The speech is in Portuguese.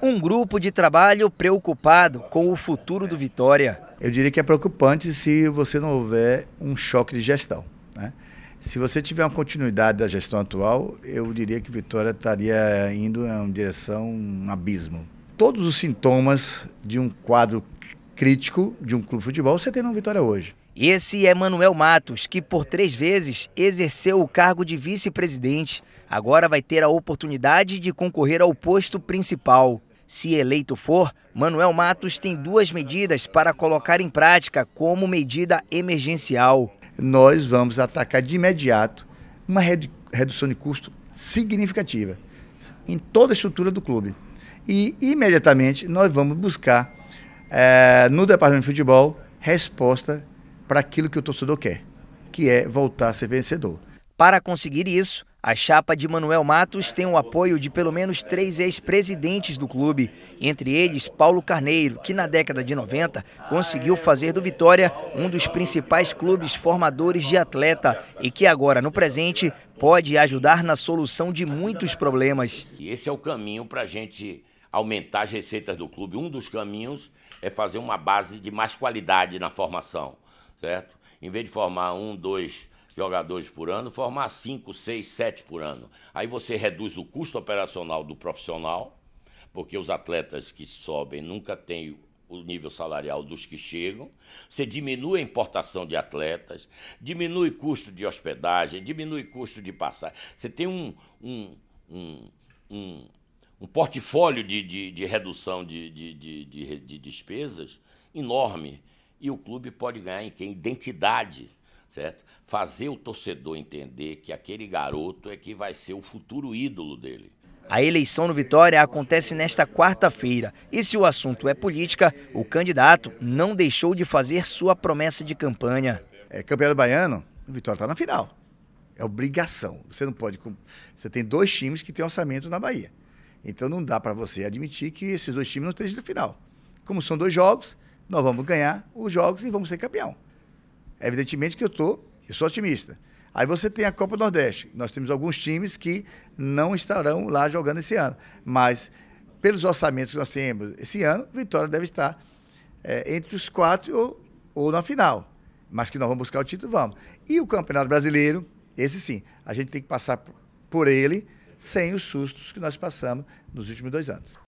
Um grupo de trabalho preocupado com o futuro do Vitória. Eu diria que é preocupante se você não houver um choque de gestão. Né? Se você tiver uma continuidade da gestão atual, eu diria que Vitória estaria indo em uma direção, um abismo. Todos os sintomas de um quadro crítico de um clube de futebol você tem no Vitória hoje. Esse é Manuel Matos, que por três vezes exerceu o cargo de vice-presidente. Agora vai ter a oportunidade de concorrer ao posto principal. Se eleito for, Manuel Matos tem duas medidas para colocar em prática como medida emergencial. Nós vamos atacar de imediato uma redução de custo significativa em toda a estrutura do clube. E imediatamente nós vamos buscar é, no departamento de futebol resposta para aquilo que o torcedor quer, que é voltar a ser vencedor. Para conseguir isso, a chapa de Manuel Matos tem o apoio de pelo menos três ex-presidentes do clube, entre eles Paulo Carneiro, que na década de 90 conseguiu fazer do Vitória um dos principais clubes formadores de atleta e que agora, no presente, pode ajudar na solução de muitos problemas. E esse é o caminho para a gente aumentar as receitas do clube. Um dos caminhos é fazer uma base de mais qualidade na formação, certo? Em vez de formar um, dois jogadores por ano, formar 5, 6, 7 por ano. Aí você reduz o custo operacional do profissional, porque os atletas que sobem nunca têm o nível salarial dos que chegam, você diminui a importação de atletas, diminui custo de hospedagem, diminui custo de passagem. Você tem um, um, um, um, um portfólio de, de, de redução de, de, de, de despesas enorme. E o clube pode ganhar em quem? Identidade certo? Fazer o torcedor entender que aquele garoto é que vai ser o futuro ídolo dele. A eleição no Vitória acontece nesta quarta-feira. E se o assunto é política, o candidato não deixou de fazer sua promessa de campanha. É do baiano, o Vitória está na final. É obrigação. Você não pode. Você tem dois times que têm orçamento na Bahia. Então não dá para você admitir que esses dois times não estejam no final. Como são dois jogos, nós vamos ganhar os jogos e vamos ser campeão. Evidentemente que eu estou, eu sou otimista. Aí você tem a Copa do Nordeste. Nós temos alguns times que não estarão lá jogando esse ano. Mas, pelos orçamentos que nós temos esse ano, Vitória deve estar é, entre os quatro ou, ou na final. Mas que nós vamos buscar o título, vamos. E o Campeonato Brasileiro, esse sim, a gente tem que passar por ele sem os sustos que nós passamos nos últimos dois anos.